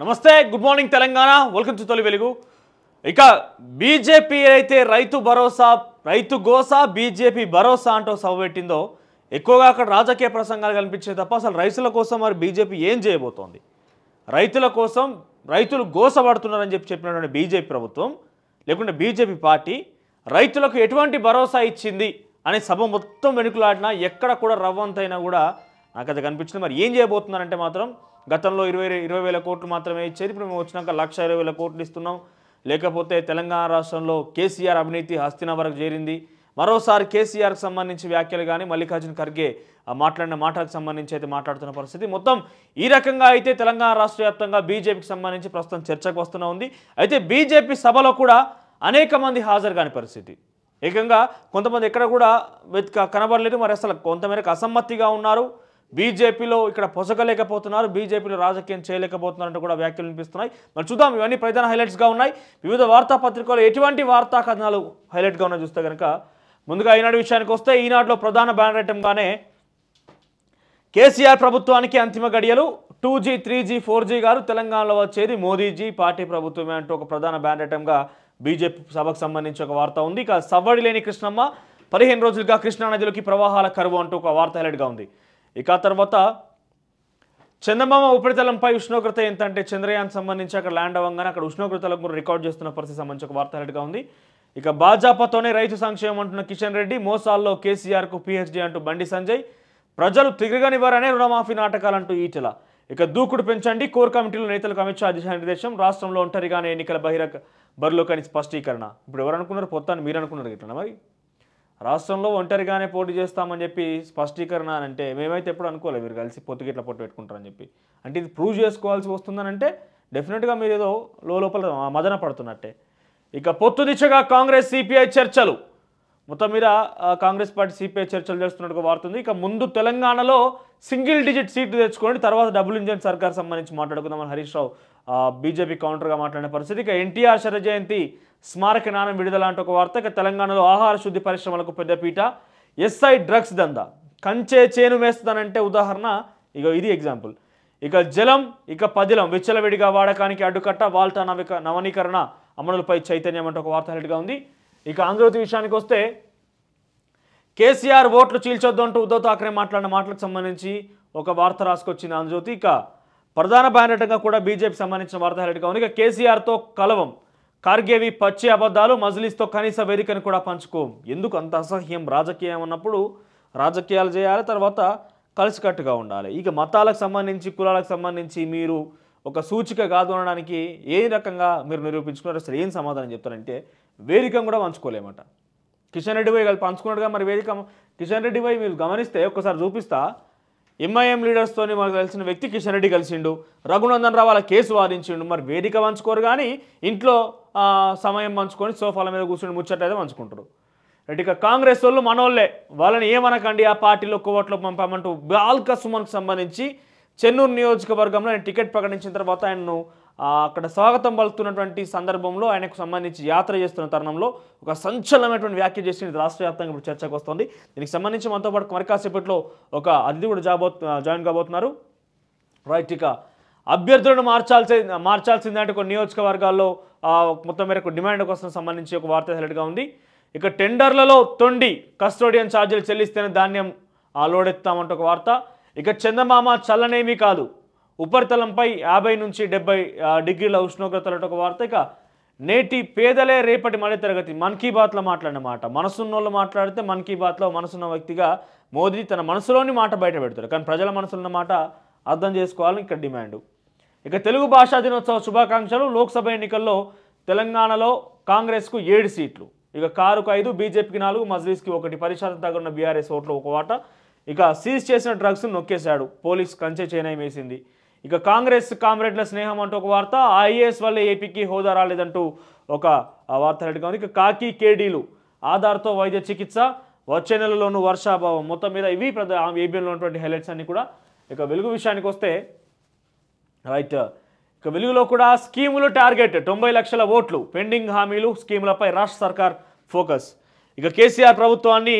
నమస్తే good morning Telangana welcome to Tholi Velugu ఇక BJP అయితే రైతు భరోసా రైతు గోసా బీజేపీ భరోసా అంటూ సభ పెట్టిందో ఎక్కువగా అక్కడ రాజకీయ ప్రసంగాలు కనిపించే తప్ప అసలు రైతుల కోసం మరి బీజేపీ ఏం చేయబోతోంది రైతుల కోసం రైతులు గోసబడుతున్నారని చెప్పి చెప్పినటువంటి బీజేపీ ప్రభుత్వం లేకుంటే బీజేపీ పార్టీ రైతులకు ఎటువంటి భరోసా ఇచ్చింది అనే సభ మొత్తం వెనుకలాడినా ఎక్కడ కూడా రవ్వంతైనా కూడా నాకు అది కనిపించింది మరి ఏం చేయబోతున్నారంటే మాత్రం గతంలో ఇరవై ఇరవై వేల కోట్లు మాత్రమే ఇచ్చేది ఇప్పుడు మేము వచ్చినాక లక్ష ఇరవై వేల కోట్లు ఇస్తున్నాం లేకపోతే తెలంగాణ రాష్ట్రంలో కేసీఆర్ అవినీతి హస్తినా వరకు చేరింది మరోసారి కేసీఆర్కి సంబంధించి వ్యాఖ్యలు కానీ మల్లికార్జున ఖర్గే మాట్లాడిన మాటలకు సంబంధించి అయితే మాట్లాడుతున్న పరిస్థితి మొత్తం ఈ రకంగా అయితే తెలంగాణ రాష్ట్ర వ్యాప్తంగా బీజేపీకి సంబంధించి ప్రస్తుతం చర్చకు వస్తూనే ఉంది అయితే బీజేపీ సభలో కూడా అనేక మంది హాజరు కాని పరిస్థితి ఏకంగా కొంతమంది ఎక్కడ కూడా కనబడలేదు మరి అసలు కొంతమేరకు అసమ్మతిగా ఉన్నారు బీజేపీలో ఇక్కడ పొసగలేకపోతున్నారు బీజేపీలో రాజకీయం చేయలేకపోతున్నారంటూ కూడా వ్యాఖ్యలు వినిపిస్తున్నాయి మరి చూద్దాం ఇవన్నీ ప్రధాన హైలైట్స్గా ఉన్నాయి వివిధ వార్తాపత్రికలు ఎటువంటి వార్తా కథనాలు హైలైట్గా ఉన్నాయి చూస్తే కనుక ముందుగా ఈనాడు విషయానికి వస్తే ఈనాడులో ప్రధాన బ్యానర్ ఐటెంగానే కేసీఆర్ ప్రభుత్వానికి అంతిమ గడియలు two G three G four G గారు తెలంగాణలో వచ్చేది మోదీజీ పార్టీ ప్రభుత్వమే అంటూ ఒక ప్రధాన బ్యాండ్ ఐటెంగా బీజేపీ సభకు సంబంధించి ఒక వార్త ఉంది ఇక సవ్వడి లేని కృష్ణమ్మ పదిహేను రోజులుగా కృష్ణానదిలోకి ప్రవాహాల కరువు అంటూ ఒక వార్త హైలైట్గా ఉంది ఇక తర్వాత చందమామ ఉపరితలంపై ఉష్ణోగ్రత ఏంటంటే చంద్రయాన్ సంబంధించి అక్కడ ల్యాండ్ అవ్వగానే అక్కడ ఉష్ణోగ్రతలకు కూడా రికార్డ్ చేస్తున్న పరిస్థితి సంబంధించి ఒక వార్త ఉంది ఇక భాజపాతోనే రైతు సంక్షేమం అంటున్న కిషన్ రెడ్డి మోసాల్లో కేసీఆర్కు పిహెచ్డి అంటూ బండి సంజయ్ ప్రజలు తిరగనివ్వారనే రుణమాఫీ నాటకాలంటూ ఈటెల ఇక దూకుడు పెంచండి కోర్ కమిటీలో నేతలకు అమిత్ షా దిశా నిర్దేశం రాష్ట్రంలో ఒంటరిగానే ఎన్నికల బహిరంగ బరిలోకి స్పష్టీకరణ ఇప్పుడు ఎవరనుకున్నారు పొత్తాన్ని మీరు అనుకున్నారు ఇట్లా మరి రాష్ట్రంలో ఒంటరిగానే పోటీ చేస్తామని చెప్పి స్పష్టీకరణ అని అంటే మేమైతే ఎప్పుడు అనుకోలేదు మీరు కలిసి పొత్తుకి పొట్టు పెట్టుకుంటారని చెప్పి అంటే ఇది ప్రూవ్ చేసుకోవాల్సి వస్తుందనంటే డెఫినెట్గా మీరు ఏదో లోపల మదన పడుతున్నట్టే ఇక పొత్తు దిశగా కాంగ్రెస్ సిపిఐ చర్చలు మొత్తం మీద కాంగ్రెస్ పార్టీ సిపిఐ చర్చలు చేస్తున్నట్టుగా వారుతుంది ఇక ముందు తెలంగాణలో సింగిల్ డిజిట్ సీట్లు తెచ్చుకోండి తర్వాత డబుల్ ఇంజన్ సర్కార్ సంబంధించి మాట్లాడుకుందామని హరీష్ రావు బీజేపీ కౌంటర్గా మాట్లాడిన పరిస్థితి ఇక ఎన్టీఆర్ శర జయంతి స్మారక నాణం విడుదల ఒక వార్త ఇక తెలంగాణలో ఆహార శుద్ధి పరిశ్రమలకు పెద్దపీట ఎస్ఐ డ్రగ్స్ దంద కంచే చేను వేస్తుందనంటే ఉదాహరణ ఇక ఇది ఎగ్జాంపుల్ ఇక జలం ఇక పదిలం విచ్చలవిడిగా వాడకానికి అడ్డుకట్ట వాల్టా నవీకరణ నవనీకరణ అమలుపై చైతన్యం అంటే ఒక వార్త హెడ్గా ఉంది ఇక ఆంధ్రజ్యోతి విషయానికి వస్తే కేసీఆర్ ఓట్లు చీల్చొద్దు అంటూ ఉద్దవ్ ఠాక్రే మాట్లాడిన మాటలకు సంబంధించి ఒక వార్త రాసుకొచ్చింది ఆంధ్రజ్యోతి ఇక ప్రధాన బ్యానర్గా కూడా బీజేపీకి సంబంధించిన వార్త హైలైట్గా ఉంది ఇక కేసీఆర్తో కలవం కార్గేవి పచ్చి అబద్ధాలు మజిలీస్తో కనీస వేదికను కూడా పంచుకోం ఎందుకు అంత అసహ్యం రాజకీయం అన్నప్పుడు రాజకీయాలు చేయాలి తర్వాత కలిసికట్టుగా ఉండాలి ఇక మతాలకు సంబంధించి కులాలకు సంబంధించి మీరు ఒక సూచిక కాదు అనడానికి ఏ రకంగా మీరు నిరూపించుకున్నారు అసలు ఏం సమాధానం చెప్తారంటే వేదికను కూడా పంచుకోలేమట కిషన్ రెడ్డి పోయి కలిపి పంచుకున్నట్టుగా మరి వేదిక కిషన్ రెడ్డి పోయి మీరు గమనిస్తే ఒక్కసారి చూపిస్తా ఎంఐఎం లీడర్స్తో మాకు కలిసిన వ్యక్తి కిషన్ రెడ్డి కలిసిండు రఘునందన్ రావు వాళ్ళ కేసు వాదించిండు మరి వేదిక పంచుకోరు కానీ ఇంట్లో సమయం పంచుకొని సోఫాల మీద కూర్చుని ముచ్చట్లయితే పంచుకుంటారు రెడ్డి కాంగ్రెస్ వాళ్ళు మనోళ్ళే వాళ్ళని ఏమనకండి ఆ పార్టీలో కోవట్లో పంపామంటూ బాల్క సుమన్కు సంబంధించి చెన్నూరు నియోజకవర్గంలో ఆయన టికెట్ ప్రకటించిన తర్వాత ఆయన్ను అక్కడ స్వాగతం పలుకుతున్నటువంటి సందర్భంలో ఆయనకు సంబంధించి యాత్ర చేస్తున్న తరుణంలో ఒక సంచలనమైనటువంటి వ్యాఖ్య చేసింది రాష్ట్ర వ్యాప్తంగా ఇప్పుడు చర్చకు వస్తుంది దీనికి సంబంధించి మనతో పాటు మరికాసేపట్లో ఒక అతిథి కూడా జాయిన్ కాబోతున్నారు రైట్ ఇక అభ్యర్థులను మార్చాల్సి మార్చాల్సిందంటే కొన్ని నియోజకవర్గాల్లో మొత్తం మేరకు డిమాండ్ కోసం సంబంధించి ఒక వార్త హెలెట్గా ఉంది ఇక టెండర్లలో తొండి కస్టోడియన్ ఛార్జీలు చెల్లిస్తేనే ధాన్యం లోడెత్తామంటే ఒక వార్త ఇక చందమామ చల్లనేమీ కాదు ఉపరితలంపై యాభై నుంచి డెబ్బై డిగ్రీల ఉష్ణోగ్రతలతో ఒక వార్త ఇక నేటి పేదలే రేపటి మధ్య తరగతి మన్ కీ బాత్లో మనసున్న మనసున్నోళ్ళు మాట్లాడితే మన్ కీ బాత్లో మనసున్న వ్యక్తిగా మోదీ తన మనసులోని మాట బయట పెడతారు కానీ ప్రజల మనసున్న మాట అర్థం చేసుకోవాలని ఇక్కడ డిమాండ్ ఇక తెలుగు భాషా దినోత్సవ శుభాకాంక్షలు లోక్సభ ఎన్నికల్లో తెలంగాణలో కాంగ్రెస్కు ఏడు సీట్లు ఇక కారుకు ఐదు బీజేపీకి నాలుగు మజ్లీస్కి ఒకటి పరిశాతం తగ్గున్న బీఆర్ఎస్ ఓట్లు ఒక వాట ఇక సీజ్ చేసిన డ్రగ్స్ను నొక్కేశాడు పోలీస్ కంచె చేనై వేసింది ఇక కాంగ్రెస్ కామ్రేడ్ల స్నేహం అంటూ ఒక వార్త ఐఏఎస్ వల్ల ఏపీకి హోదా రాలేదంటూ ఒక వార్త రెడ్గా ఉంది ఇక కాకి కేడీలు ఆధార్తో వైద్య చికిత్స వచ్చే నెలలోనూ వర్షాభావం మొత్తం మీద ఇవి ప్రధాన ఏబిఎన్లో ఉన్నటువంటి హైలైట్స్ అన్ని కూడా ఇక వెలుగు విషయానికి వస్తే రైట్ ఇక వెలుగులో కూడా స్కీములు టార్గెట్ తొంభై లక్షల ఓట్లు పెండింగ్ హామీలు స్కీములపై రాష్ట్ర సర్కార్ ఫోకస్ ఇక కేసీఆర్ ప్రభుత్వాన్ని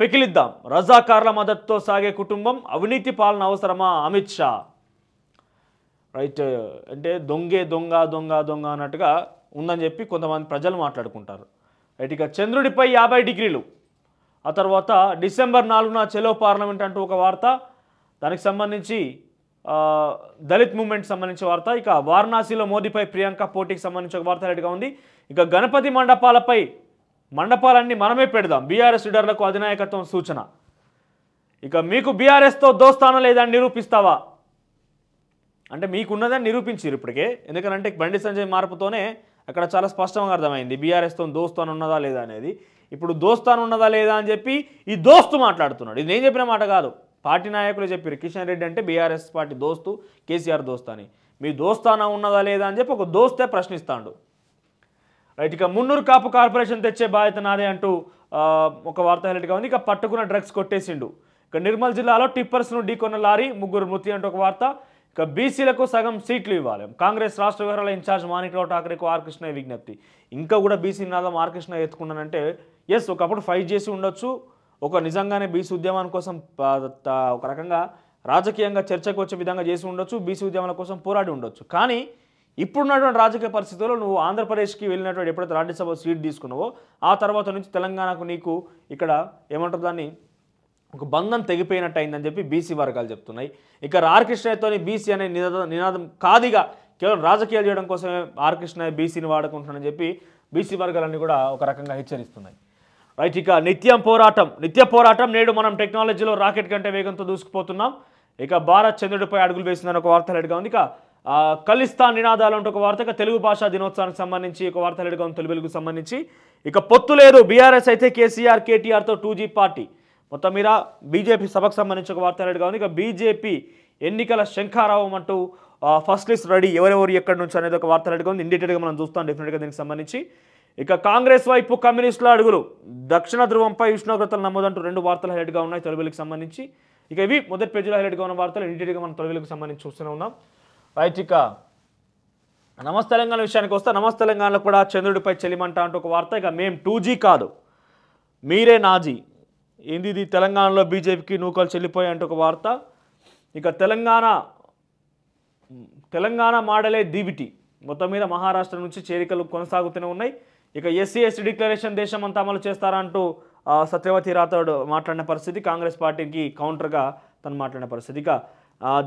పెకిలిద్దాం రజాకార్ల మద్దతుతో సాగే కుటుంబం అవినీతి పాలన అవసరమా అమిత్ షా రైట్ అంటే దొంగే దొంగ దొంగ దొంగ అన్నట్టుగా ఉందని చెప్పి కొంతమంది ప్రజలు మాట్లాడుకుంటారు రైట్ ఇక చంద్రుడిపై యాభై డిగ్రీలు ఆ తర్వాత డిసెంబర్ నాలుగున చెలో పార్లమెంట్ అంటూ ఒక వార్త దానికి సంబంధించి దళిత్ మూమెంట్ సంబంధించిన వార్త ఇక వారణాసిలో మోదీపై ప్రియాంక పోటీకి సంబంధించి ఒక వార్త రైట్గా ఉంది ఇక గణపతి మండపాలపై మండపాలన్నీ మనమే పెడదాం బీఆర్ఎస్ లీడర్లకు అధినాయకత్వం సూచన ఇక మీకు బీఆర్ఎస్తో దోస్తానం లేదని నిరూపిస్తావా అంటే మీకున్నదని నిరూపించారు ఇప్పటికే ఎందుకంటే బండి సంజయ్ మార్పుతోనే అక్కడ చాలా స్పష్టంగా అర్థమైంది బీఆర్ఎస్తో దోస్తాను ఉన్నదా లేదా అనేది ఇప్పుడు దోస్తాను ఉన్నదా లేదా అని చెప్పి ఈ దోస్తు మాట్లాడుతున్నాడు ఇది నేను చెప్పిన మాట కాదు పార్టీ నాయకులు చెప్పారు కిషన్ రెడ్డి అంటే బీఆర్ఎస్ పార్టీ దోస్తు కేసీఆర్ దోస్తు అని మీ దోస్తాన ఉన్నదా లేదా అని చెప్పి ఒక దోస్తే ప్రశ్నిస్తాడు రైట్ ఇక మున్నూరు కాపు కార్పొరేషన్ తెచ్చే బాధ్యత నాదే అంటూ ఒక వార్త హైలైట్గా ఉంది ఇక పట్టుకున్న డ్రగ్స్ కొట్టేసిండు ఇక నిర్మల్ జిల్లాలో టిప్పర్స్ను ఢీకొన్న లారీ ముగ్గురు మృతి అంటూ ఒక వార్త ఇక బీసీలకు సగం సీట్లు ఇవ్వాలి కాంగ్రెస్ రాష్ట్ర వ్యవహారాల ఇన్ఛార్జ్ మాణిక్రావు ఠాకరేకు ఆర్కృష్ణ విజ్ఞప్తి ఇంకా కూడా బీసీ నినాదం ఆర్కృష్ణ ఎత్తుకున్నానంటే ఎస్ ఒకప్పుడు ఫైట్ చేసి ఉండొచ్చు ఒక నిజంగానే బీసీ ఉద్యమాన్ని కోసం ఒక రకంగా రాజకీయంగా చర్చకు వచ్చే విధంగా చేసి ఉండొచ్చు బీసీ ఉద్యమాల కోసం పోరాడి ఉండొచ్చు కానీ ఇప్పుడున్నటువంటి రాజకీయ పరిస్థితుల్లో నువ్వు ఆంధ్రప్రదేశ్కి వెళ్ళినటువంటి ఎప్పుడైతే రాజ్యసభ సీట్ తీసుకున్నావో ఆ తర్వాత నుంచి తెలంగాణకు నీకు ఇక్కడ ఏమంటారు దాన్ని ఒక బంధం తెగిపోయినట్టు అయిందని చెప్పి బీసీ వర్గాలు చెప్తున్నాయి ఇక ఆర్ బీసీ అనే నినాద నినాదం కాదిగా కేవలం రాజకీయాలు చేయడం కోసమే ఆర్ కృష్ణయ్య బీసీని వాడుకుంటున్నానని చెప్పి బీసీ వర్గాలన్నీ కూడా ఒక రకంగా హెచ్చరిస్తున్నాయి రైట్ ఇక నిత్యం పోరాటం నిత్య పోరాటం నేడు మనం టెక్నాలజీలో రాకెట్ కంటే వేగంతో దూసుకుపోతున్నాం ఇక భారత్ చంద్రుడిపై అడుగులు వేసిందని ఒక వార్త హెడ్గా ఉంది ఇక కలిస్తాన్ నినాదాలు అంటే ఒక వార్త ఇక తెలుగు భాషా దినోత్సవానికి సంబంధించి ఒక వార్త హెడ్గా ఉంది తెలుగుకు సంబంధించి ఇక పొత్తు లేదు బీఆర్ఎస్ అయితే కేసీఆర్ కేటీఆర్తో టూ జీ పార్టీ మొత్తం మీద బీజేపీ సభకు సంబంధించి ఒక వార్త అనేది కావాలి ఇక బీజేపీ ఎన్నికల శంఖారావం అంటూ ఫస్ట్ లిస్ట్ రెడీ ఎవరెవరు ఎక్కడి నుంచి అనేది ఒక వార్త అనేది ఇండిటెడ్గా మనం చూస్తాం డెఫినెట్గా దీనికి సంబంధించి ఇక కాంగ్రెస్ వైపు కమ్యూనిస్టుల అడుగులు దక్షిణ ధృవంపై ఉష్ణోగ్రతలు నమోదంటూ రెండు వార్తలు హైలైట్గా ఉన్నాయి తొలిబిలకు సంబంధించి ఇక ఇవి మొదటి పేజీలో హైలైట్గా ఉన్న వార్తలు ఇండిటెడ్గా మనం తొలిబిలకు సంబంధించి చూస్తూనే ఉన్నాం రైట్ ఇక నమస్ తెలంగాణ విషయానికి వస్తే నమస్ తెలంగాణలో కూడా చంద్రుడిపై చెలిమంట అంటూ ఒక వార్త ఇక మేం టూ కాదు మీరే నాజీ ఏంది ఇది తెలంగాణలో బీజేపీకి నూకలు చెల్లిపోయాయి అంటే ఒక వార్త ఇక తెలంగాణ తెలంగాణ మాడలే దీవిటీ మొత్తం మీద మహారాష్ట్ర నుంచి చేరికలు కొనసాగుతూనే ఉన్నాయి ఇక ఎస్సీ ఎస్టీ డిక్లరేషన్ దేశం అంతా అమలు చేస్తారంటూ సత్యవతి రాథోడ్ మాట్లాడిన పరిస్థితి కాంగ్రెస్ పార్టీకి కౌంటర్గా తను మాట్లాడిన పరిస్థితి ఇక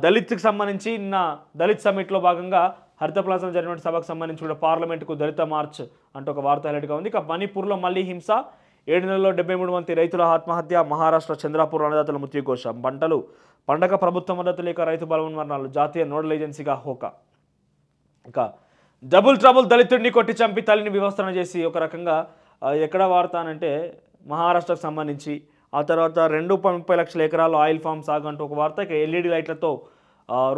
దళిత్కి సంబంధించి నిన్న దళిత్ సమ్మిట్లో భాగంగా హరిత ప్లాజాలో జరిగిన సభకు సంబంధించి కూడా పార్లమెంట్కు దళిత మార్చ్ అంటూ ఒక వార్త హైలైట్గా ఉంది ఇక మణిపూర్లో మళ్ళీ హింస ఏడు నెలల్లో డెబ్బై మూడు మంది రైతుల ఆత్మహత్య మహారాష్ట్ర చంద్రాపూర్ అన్నదాతల మృత్యుకోశం పంటలు పండగ ప్రభుత్వం మద్దతు లేక రైతు బలవన్ మరణాలు జాతీయ నోడల్ ఏజెన్సీగా హోక ఇంకా డబుల్ ట్రబుల్ దళితుడిని కొట్టి చంపి తల్లిని వివస్థన చేసి ఒక రకంగా ఎక్కడ వాడతానంటే మహారాష్ట్రకు సంబంధించి ఆ తర్వాత రెండు ముప్పై లక్షల ఎకరాలు ఆయిల్ ఫామ్ సాగు అంటూ ఒక వార్త ఎల్ఈడి లైట్లతో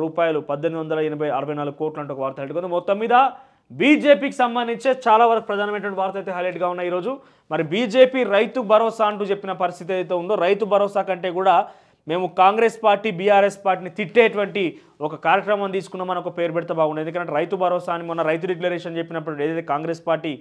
రూపాయలు పద్దెనిమిది వందల ఎనభై అరవై నాలుగు కోట్లు అంటూ ఒక వార్త మొత్తం మీద బీజేపీకి సంబంధించే చాలా వరకు ప్రధానమైనటువంటి వార్త అయితే హైలైట్గా ఉన్నాయి ఈరోజు మరి బీజేపీ రైతు భరోసా అంటూ చెప్పిన పరిస్థితి అయితే ఉందో రైతు భరోసా కంటే కూడా మేము కాంగ్రెస్ పార్టీ బీఆర్ఎస్ పార్టీని తిట్టేటువంటి ఒక కార్యక్రమం తీసుకున్నామని ఒక పేరు పెడితే బాగుండేది ఎందుకంటే రైతు భరోసా అని మొన్న రైతు డిక్లరేషన్ చెప్పినప్పుడు ఏదైతే కాంగ్రెస్ పార్టీ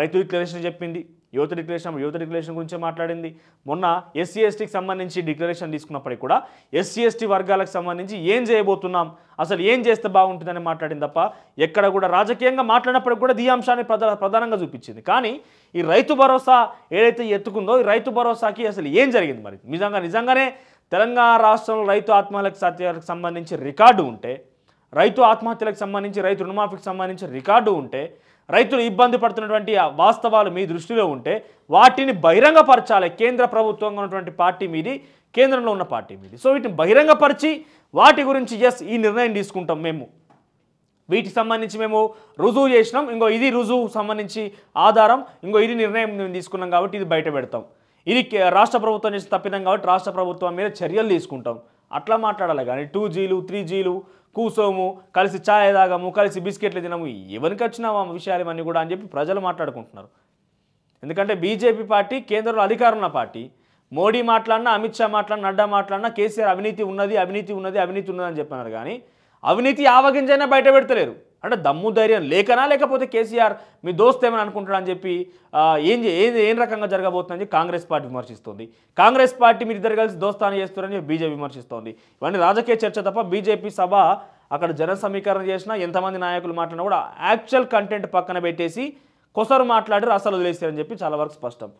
రైతు డిక్లరేషన్ చెప్పింది యువత డిక్లరేషన్ యువత డిక్లరేషన్ గురించి మాట్లాడింది మొన్న ఎస్సీ ఎస్టీకి సంబంధించి డిక్లరేషన్ తీసుకున్నప్పటికీ కూడా ఎస్సీ ఎస్టీ వర్గాలకు సంబంధించి ఏం చేయబోతున్నాం అసలు ఏం చేస్తే బాగుంటుందని మాట్లాడింది తప్ప ఎక్కడ కూడా రాజకీయంగా మాట్లాడినప్పటికి కూడా ఈ అంశాన్ని ప్రధానంగా చూపించింది కానీ ఈ రైతు భరోసా ఏదైతే ఎత్తుకుందో ఈ రైతు భరోసాకి అసలు ఏం జరిగింది మరి నిజంగా నిజంగానే తెలంగాణ రాష్ట్రంలో రైతు ఆత్మహత్యలకు సత్యాలకు సంబంధించి రికార్డు ఉంటే రైతు ఆత్మహత్యలకు సంబంధించి రైతు రుణమాఫీకి సంబంధించి రికార్డు ఉంటే రైతులు ఇబ్బంది పడుతున్నటువంటి వాస్తవాలు మీ దృష్టిలో ఉంటే వాటిని బహిరంగపరచాలి కేంద్ర ప్రభుత్వంగా ఉన్నటువంటి పార్టీ మీది కేంద్రంలో ఉన్న పార్టీ మీది సో వీటిని బహిరంగపరిచి వాటి గురించి ఎస్ ఈ నిర్ణయం తీసుకుంటాం మేము వీటికి సంబంధించి మేము రుజువు చేసినాం ఇంకో ఇది రుజువు సంబంధించి ఆధారం ఇంకో ఇది నిర్ణయం మేము తీసుకున్నాం కాబట్టి ఇది బయట పెడతాం ఇది రాష్ట్ర ప్రభుత్వం చేసి తప్పిదం కాబట్టి రాష్ట్ర ప్రభుత్వం మీద చర్యలు తీసుకుంటాం అట్లా మాట్లాడాలి కానీ టూ జీలు త్రీ జీలు కూసోము కలిసి ఛాయ్ తాగము కలిసి బిస్కెట్లు తినము ఎవరికి వచ్చినా విషయాలు ఇవన్నీ కూడా అని చెప్పి ప్రజలు మాట్లాడుకుంటున్నారు ఎందుకంటే బీజేపీ పార్టీ కేంద్రంలో అధికారున్న పార్టీ మోడీ మాట్లాడినా అమిత్ షా మాట్లాడినా నడ్డా మాట్లాడినా కేసీఆర్ అవినీతి ఉన్నది అవినీతి ఉన్నది అవినీతి ఉన్నదని చెప్పినారు కానీ అవినీతి ఆవగించైనా బయట పెడతలేరు అంటే దమ్ము ధైర్యం లేకనా లేకపోతే కేసీఆర్ మీ దోస్త్ ఏమని అనుకుంటాడు అని చెప్పి ఏం ఏం రకంగా జరగబోతుందని కాంగ్రెస్ పార్టీ విమర్శిస్తుంది కాంగ్రెస్ పార్టీ మీరు ఇద్దరు కలిసి దోస్తాన్ని చేస్తున్నారని చెప్పి బీజేపీ విమర్శిస్తోంది ఇవన్నీ రాజకీయ చర్చ తప్ప బీజేపీ సభ అక్కడ జన సమీకరణ చేసినా ఎంతమంది నాయకులు మాట్లాడినా కూడా యాక్చువల్ కంటెంట్ పక్కన పెట్టేసి కొసరు మాట్లాడారు అసలు వదిలేస్తారని చెప్పి చాలా వరకు స్పష్టం